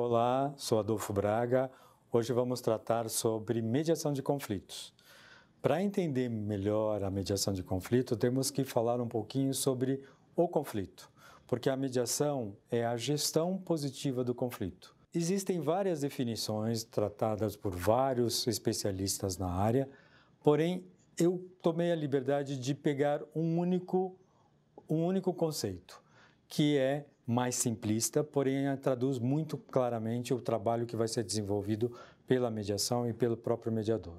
Olá, sou Adolfo Braga. Hoje vamos tratar sobre mediação de conflitos. Para entender melhor a mediação de conflito, temos que falar um pouquinho sobre o conflito, porque a mediação é a gestão positiva do conflito. Existem várias definições tratadas por vários especialistas na área, porém eu tomei a liberdade de pegar um único, um único conceito, que é mais simplista, porém eh, traduz muito claramente o trabalho que vai ser desenvolvido pela mediação e pelo próprio mediador.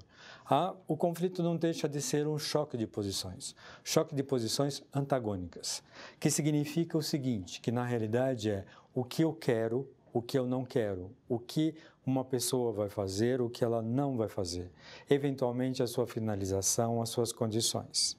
Ah, o conflito não deixa de ser um choque de posições, choque de posições antagônicas, que significa o seguinte, que na realidade é o que eu quero, o que eu não quero, o que uma pessoa vai fazer, o que ela não vai fazer, eventualmente a sua finalização, as suas condições.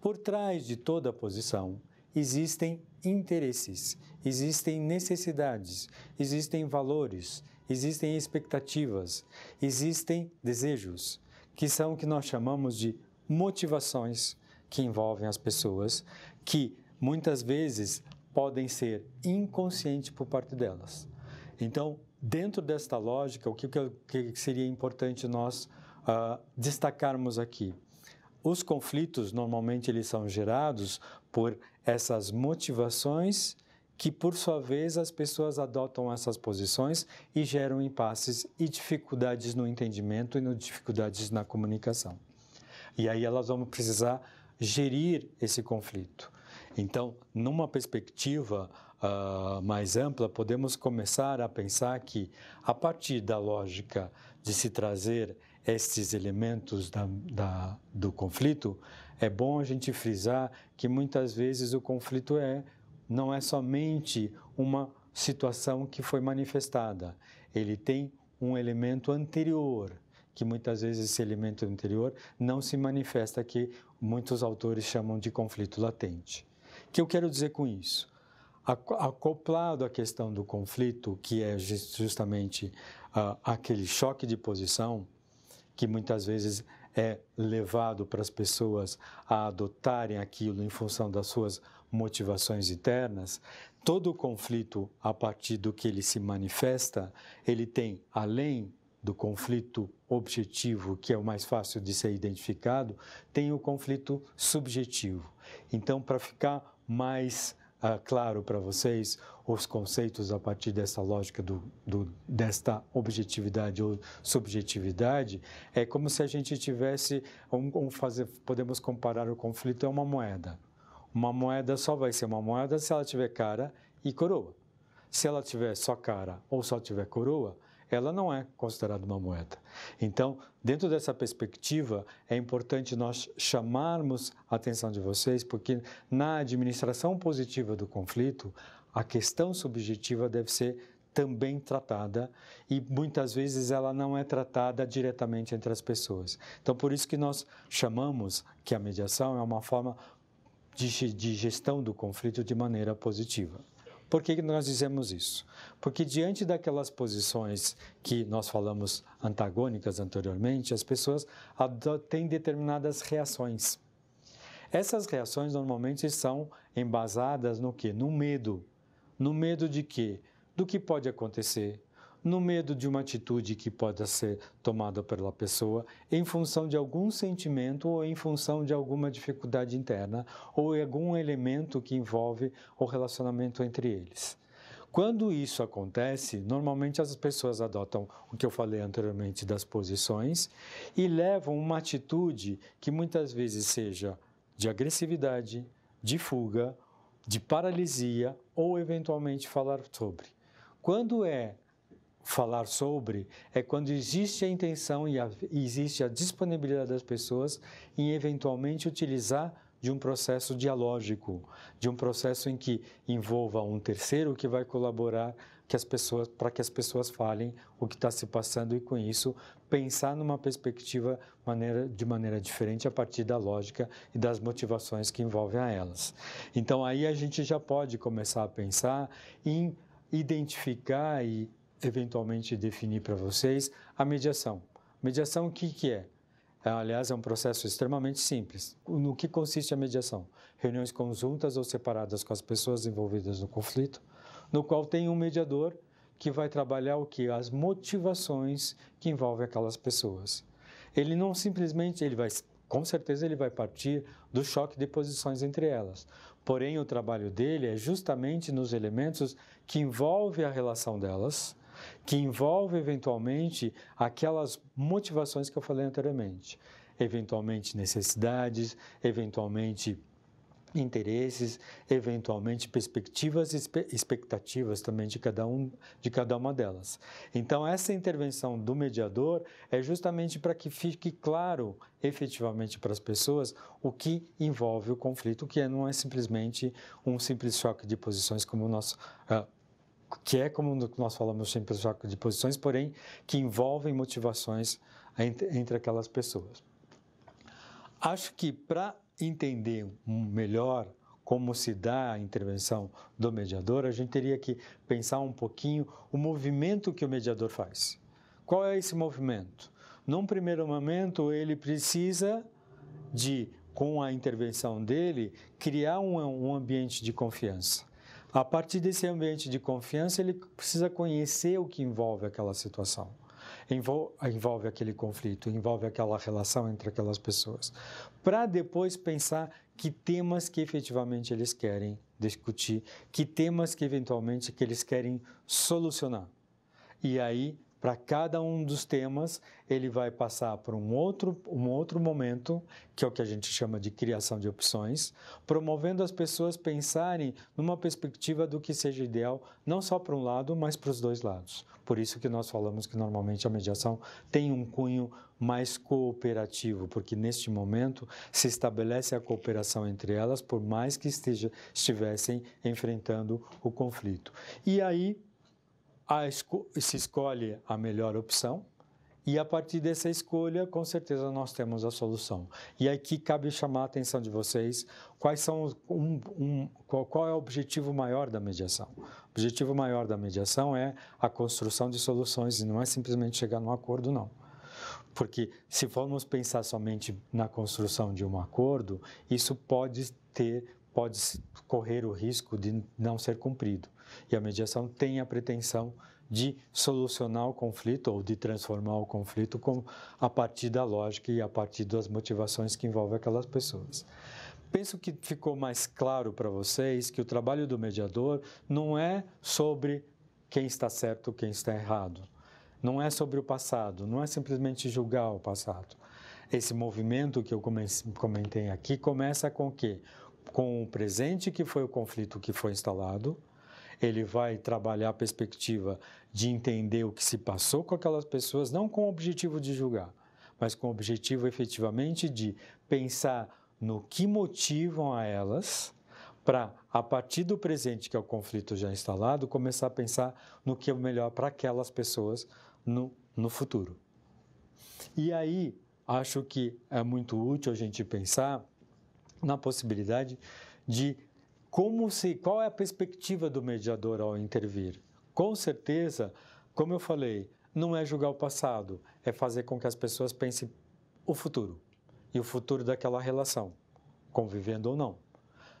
Por trás de toda posição existem interesses, existem necessidades, existem valores, existem expectativas, existem desejos, que são o que nós chamamos de motivações que envolvem as pessoas, que muitas vezes podem ser inconscientes por parte delas. Então, dentro desta lógica, o que, que seria importante nós uh, destacarmos aqui? Os conflitos normalmente eles são gerados por essas motivações que por sua vez as pessoas adotam essas posições e geram impasses e dificuldades no entendimento e no dificuldades na comunicação. E aí elas vão precisar gerir esse conflito. Então, numa perspectiva uh, mais ampla, podemos começar a pensar que, a partir da lógica de se trazer estes elementos da, da, do conflito, é bom a gente frisar que muitas vezes o conflito é não é somente uma situação que foi manifestada, ele tem um elemento anterior, que muitas vezes esse elemento anterior não se manifesta, que muitos autores chamam de conflito latente. O que eu quero dizer com isso? acoplado à questão do conflito, que é justamente uh, aquele choque de posição, que muitas vezes é levado para as pessoas a adotarem aquilo em função das suas motivações internas, todo o conflito a partir do que ele se manifesta, ele tem além do conflito objetivo, que é o mais fácil de ser identificado, tem o conflito subjetivo. Então, para ficar mais ah, claro para vocês os conceitos a partir dessa lógica do, do, desta objetividade ou subjetividade, é como se a gente tivesse, um, um fazer, podemos comparar o conflito a uma moeda. Uma moeda só vai ser uma moeda se ela tiver cara e coroa. Se ela tiver só cara ou só tiver coroa, ela não é considerada uma moeda. Então, dentro dessa perspectiva, é importante nós chamarmos a atenção de vocês, porque na administração positiva do conflito, a questão subjetiva deve ser também tratada e muitas vezes ela não é tratada diretamente entre as pessoas. Então, por isso que nós chamamos que a mediação é uma forma de, de gestão do conflito de maneira positiva. Por que nós dizemos isso? Porque diante daquelas posições que nós falamos antagônicas anteriormente, as pessoas têm determinadas reações. Essas reações normalmente são embasadas no que? No medo. No medo de quê? Do que pode acontecer, no medo de uma atitude que pode ser tomada pela pessoa em função de algum sentimento ou em função de alguma dificuldade interna ou algum elemento que envolve o relacionamento entre eles. Quando isso acontece, normalmente as pessoas adotam o que eu falei anteriormente das posições e levam uma atitude que muitas vezes seja de agressividade, de fuga, de paralisia ou eventualmente falar sobre. Quando é falar sobre é quando existe a intenção e, a, existe a disponibilidade das pessoas em eventualmente utilizar de um processo dialógico, de um processo em que envolva um terceiro que vai colaborar que as pessoas para que as pessoas falem o que está se passando e com isso pensar numa perspectiva maneira, de maneira diferente a partir da lógica e das motivações que envolvem a elas. Então aí a gente já pode começar a pensar em identificar e eventualmente definir para vocês a mediação. Mediação, o que, que é? é? Aliás, é um processo extremamente simples. No que consiste a mediação? Reuniões conjuntas ou separadas com as pessoas envolvidas no conflito, no qual tem um mediador que vai trabalhar o que? As motivações que envolvem aquelas pessoas. Ele não simplesmente, ele vai, com certeza ele vai partir do choque de posições entre elas. Porém, o trabalho dele é justamente nos elementos que envolve a relação delas, que envolve eventualmente aquelas motivações que eu falei anteriormente, eventualmente necessidades, eventualmente interesses, eventualmente perspectivas e expectativas também de cada, um, de cada uma delas. Então, essa intervenção do mediador é justamente para que fique claro efetivamente para as pessoas o que envolve o conflito, que é, não é simplesmente um simples choque de posições como nós uh, ah, que é como nós falamos sempre de posições, porém que envolvem motivações entre, entre aquelas pessoas. Acho que para entender melhor como se dá a intervenção do mediador, a gente teria que pensar um pouquinho o movimento que o mediador faz. Qual é esse movimento? Num primeiro momento, ele precisa de, com a intervenção dele, criar um, um ambiente de confiança a partir desse ambiente de confiança, ele precisa conhecer o que envolve aquela situação. Envolve, aquele conflito, envolve aquela relação entre aquelas pessoas, para depois pensar que temas que efetivamente eles querem discutir, que temas que eventualmente que eles querem solucionar. E aí para cada um dos temas, ele vai passar por um outro, um outro momento, que é o que a gente chama de criação de opções, promovendo as pessoas pensarem numa perspectiva do que seja ideal, não só para um lado, mas para os dois lados. Por isso que nós falamos que normalmente a mediação tem um cunho mais cooperativo, porque neste momento se estabelece a cooperação entre elas, por mais que esteja, estivessem enfrentando o conflito. E aí a esco se escolhe a melhor opção e a partir dessa escolha, com certeza, nós temos a solução. E aqui cabe chamar a atenção de vocês quais são um, um, qual, qual é o objetivo maior da mediação. O objetivo maior da mediação é a construção de soluções e não é simplesmente chegar num acordo, não. Porque se formos pensar somente na construção de um acordo, isso pode ter, pode correr o risco de não ser cumprido. E a mediação tem a pretensão de solucionar o conflito ou de transformar o conflito com, a partir da lógica e a partir das motivações que envolvem aquelas pessoas. Penso que ficou mais claro para vocês que o trabalho do mediador não é sobre quem está certo, quem está errado. Não é sobre o passado, não é simplesmente julgar o passado. Esse movimento que eu comentei aqui começa com o quê? Com o presente, que foi o conflito que foi instalado, ele vai trabalhar a perspectiva de entender o que se passou com aquelas pessoas, não com o objetivo de julgar, mas com o objetivo efetivamente de pensar no que motivam a elas para, a partir do presente, que é o conflito já instalado, começar a pensar no que é o melhor para aquelas pessoas no, no futuro. E aí, acho que é muito útil a gente pensar na possibilidade de como se qual é a perspectiva do mediador ao intervir? Com certeza, como eu falei, não é julgar o passado, é fazer com que as pessoas pensem o futuro e o futuro daquela relação, convivendo ou não.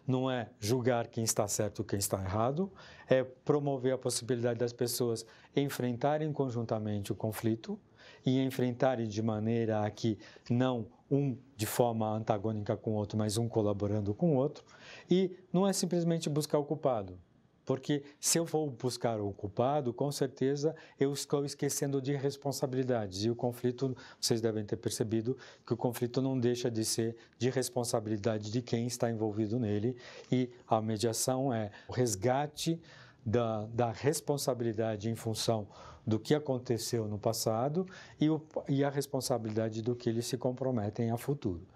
Não é julgar quem está certo e quem está errado, é promover a possibilidade das pessoas enfrentarem conjuntamente o conflito e enfrentarem de maneira a que não um de forma antagônica com o outro, mas um colaborando com o outro. E não é simplesmente buscar o culpado, porque se eu for buscar o culpado, com certeza eu estou esquecendo de responsabilidades. E o conflito, vocês devem ter percebido, que o conflito não deixa de ser de responsabilidade de quem está envolvido nele. E a mediação é o resgate da, da responsabilidade em função do que aconteceu no passado e, o, e a responsabilidade do que eles se comprometem a futuro.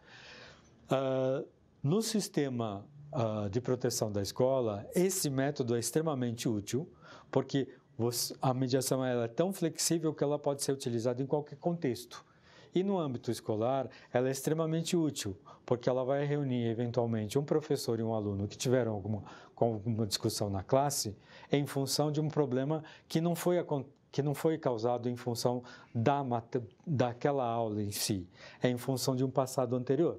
Uh, no sistema uh, de proteção da escola, esse método é extremamente útil, porque você, a mediação ela é tão flexível que ela pode ser utilizada em qualquer contexto. E no âmbito escolar, ela é extremamente útil, porque ela vai reunir eventualmente um professor e um aluno que tiveram alguma, alguma discussão na classe em função de um problema que não foi que não foi causado em função da, daquela aula em si, é em função de um passado anterior.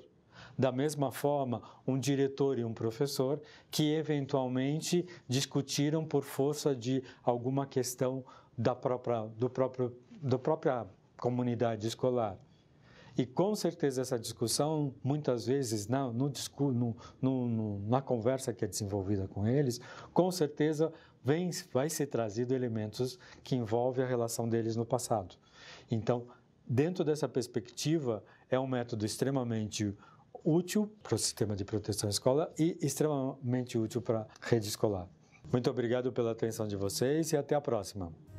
Da mesma forma, um diretor e um professor que eventualmente discutiram por força de alguma questão da própria, do próprio, da própria comunidade escolar. E com certeza essa discussão, muitas vezes, na, no, no, na conversa que é desenvolvida com eles, com certeza vem, vai ser trazido elementos que envolvem a relação deles no passado. Então, dentro dessa perspectiva, é um método extremamente útil para o sistema de proteção escola e extremamente útil para a rede escolar. Muito obrigado pela atenção de vocês e até a próxima.